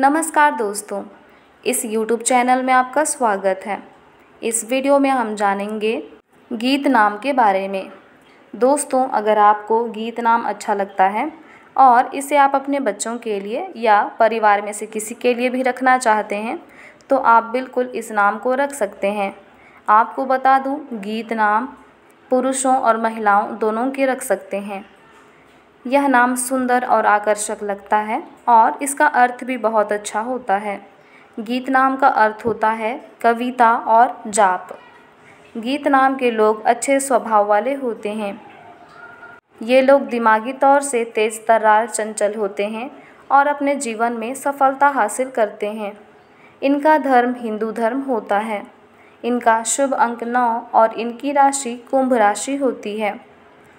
नमस्कार दोस्तों इस YouTube चैनल में आपका स्वागत है इस वीडियो में हम जानेंगे गीत नाम के बारे में दोस्तों अगर आपको गीत नाम अच्छा लगता है और इसे आप अपने बच्चों के लिए या परिवार में से किसी के लिए भी रखना चाहते हैं तो आप बिल्कुल इस नाम को रख सकते हैं आपको बता दूँ गीत नाम पुरुषों और महिलाओं दोनों के रख सकते हैं यह नाम सुंदर और आकर्षक लगता है और इसका अर्थ भी बहुत अच्छा होता है गीत नाम का अर्थ होता है कविता और जाप गीत नाम के लोग अच्छे स्वभाव वाले होते हैं ये लोग दिमागी तौर से तेज तर्रार चंचल होते हैं और अपने जीवन में सफलता हासिल करते हैं इनका धर्म हिंदू धर्म होता है इनका शुभ अंक नौ और इनकी राशि कुंभ राशि होती है